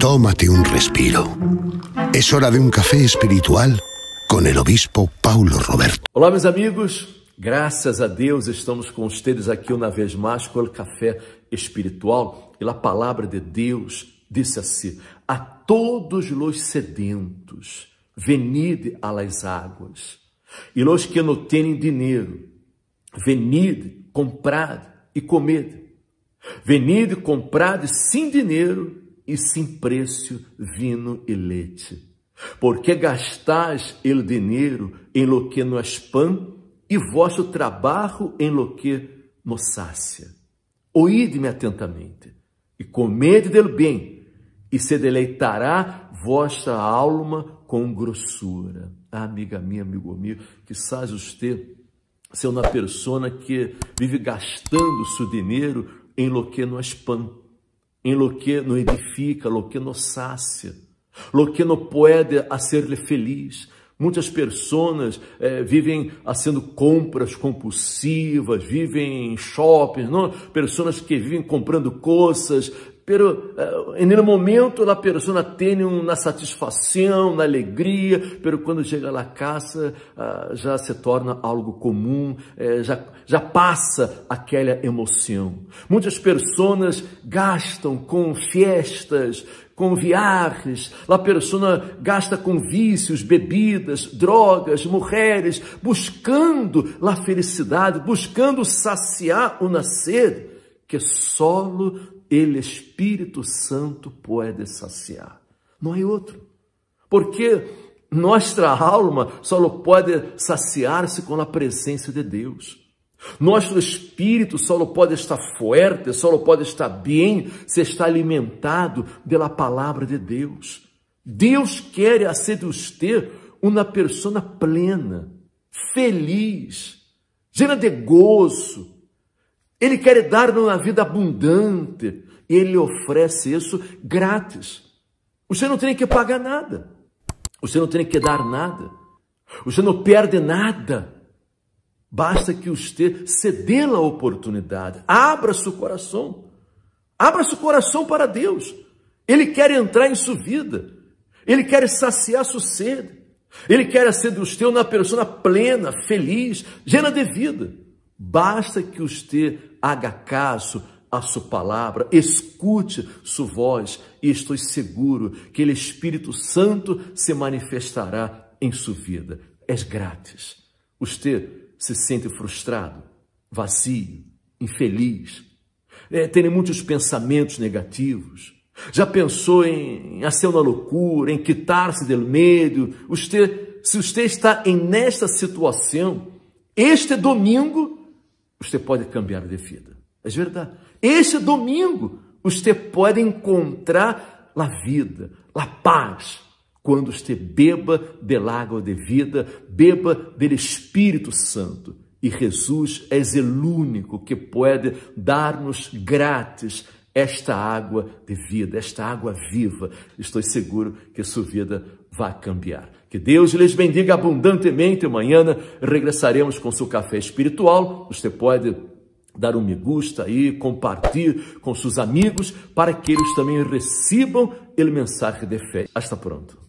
Tómate un respiro. Es hora de un café espiritual con el obispo Paulo Roberto. Olá, meus amigos. Graças a Deus estamos com teles aqui uma vez mais com o café espiritual. E a palavra de Deus disse assim: A todos los sedentos, venide a las águas. E los que não têm dinheiro, venide, comprad e comed. Venide, comprad sem dinheiro e sem preço vinho e leite. Porque gastais el dinheiro em lo que no es e vosso trabalho em lo que no sácia. Oíde-me atentamente, e comede dele bem, e se deleitará vossa alma com grossura. Ah, amiga minha, amigo meu, que sabe você ser uma pessoa que vive gastando seu dinheiro em lo que no es em lo che edifica, lo che non sacia, lo que não pode ser feliz. Muitas pessoas eh, vivem fazendo compras compulsivas, vivem em shoppings, não? pessoas que vivem comprando coisas pero eh, no momento a pessoa tem na satisfação, na alegria, pero quando chega à casa já eh, se torna algo comum, já, eh, já passa aquela emoção. Muitas pessoas gastam com festas, com viagens, a pessoa gasta com vícios, bebidas, drogas, mulheres, buscando a felicidade, buscando saciar o sede que solo ele, Espírito Santo, pode saciar. Não há é outro. Porque nossa alma só pode saciar-se com a presença de Deus. Nosso espírito só pode estar forte, só pode estar bem se está alimentado pela palavra de Deus. Deus quer ser de uma pessoa plena, feliz, cheia de gozo, ele quer dar uma vida abundante. E ele oferece isso grátis. Você não tem que pagar nada. Você não tem que dar nada. Você não perde nada. Basta que você ceda a oportunidade. Abra seu coração. Abra seu coração para Deus. Ele quer entrar em sua vida. Ele quer saciar sua sede. Ele quer ser do seu uma pessoa plena, feliz, llena de vida. Basta que você haga caso à sua palavra, escute sua voz, e estou seguro que ele Espírito Santo se manifestará em sua vida. É grátis. Você se sente frustrado, vazio, infeliz, é, tem muitos pensamentos negativos. Já pensou em hacer uma loucura, em quitar-se do medo? Você, se você está nesta situação, este domingo você pode cambiar de vida. É verdade. Esse domingo, você pode encontrar a vida, a paz, quando você beba del água de vida, beba do Espírito Santo. E Jesus é o único que pode dar-nos grátis esta água de vida, esta água viva. Estou seguro que sua vida vá cambiar. Que Deus lhes bendiga abundantemente. Amanhã regressaremos com seu café espiritual. Você pode dar um me gusta aí, compartilhar com seus amigos para que eles também recebam o mensagem de fé. Hasta pronto.